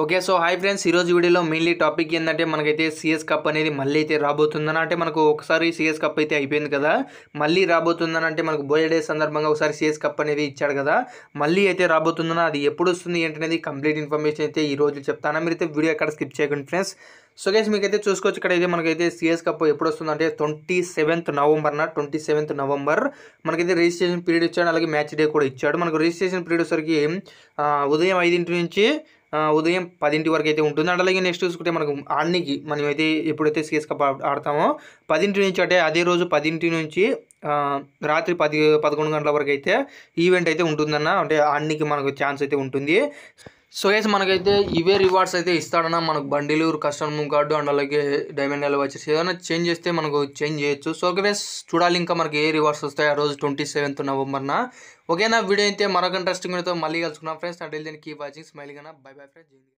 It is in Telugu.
ఓకే సో హాయ్ ఫ్రెండ్స్ ఈరోజు వీడియోలో మెయిన్లీ టాపిక్ ఏంటంటే మనకైతే సిఎస్ కప్ అనేది మళ్ళీ అయితే రాబోతుందని అంటే మనకు ఒకసారి సిఎస్ కప్ అయితే అయిపోయింది కదా మళ్ళీ రాబోతుందని అంటే మనకు బోయే డే సందర్భంగా ఒకసారి సిఎస్ కప్ అనేది ఇచ్చాడు కదా మళ్ళీ అయితే రాబోతుందని అది ఎప్పుడు వస్తుంది ఏంటనేది కంప్లీట్ ఇన్ఫర్మేషన్ అయితే ఈ రోజు చెప్తాను మీరైతే వీడియో ఎక్కడ స్కిప్ చేయకండి ఫ్రెండ్స్ సో మీకు అయితే చూసుకోవచ్చు ఇక్కడైతే మనకైతే సిఎస్ కప్ ఎప్పుడు వస్తుందంటే ట్వంటీ సెవెంత్ నవంబర్న ట్వంటీ సెవెంత్ నవంబర్ మనకైతే రిజిస్ట్రేషన్ పీరియడ్ ఇచ్చాడు అలాగే మ్యాచ్ డే కూడా ఇచ్చాడు మనకు రిజిస్ట్రేషన్ పీరియడ్ వచ్చరికి ఉదయం ఐదింటి నుంచి ఉదయం పదింటి వరకు అయితే ఉంటుంది అలాగే నెక్స్ట్ చూసుకుంటే మనకు ఆడనికి మనమైతే ఎప్పుడైతే సిఎస్ కప్ ఆడతామో పదింటి నుంచి అంటే అదే రోజు పదింటి నుంచి రాత్రి పది పదకొండు గంటల వరకు అయితే ఈవెంట్ అయితే ఉంటుందన్న అంటే అన్నికి మనకు ఛాన్స్ అయితే ఉంటుంది సో ఎస్ మనకైతే ఇవే రివార్డ్స్ అయితే ఇస్తాడన్న మనకు బండిలు కస్టమర్ కార్డు అండ్ అలాగే డైమండ్ ఎలా వచ్చేసి ఏదైనా చేంజ్ చేస్తే మనకు చేంజ్ చేయొచ్చు సో ఓకే చూడాలి ఇంకా మనకి ఏ రివార్డ్స్ వస్తాయి ఆ రోజు ట్వంటీ సెవెంత్ నవంబర్న ఓకేనా వీడియో అయితే మరొక ఇంట్రెస్టింగ్ మళ్ళీ కలుసుకున్నాం ఫ్రెండ్స్ అంటే దీనికి వాచింగ్ స్మైల్గా బై బై ఫ్రెండ్స్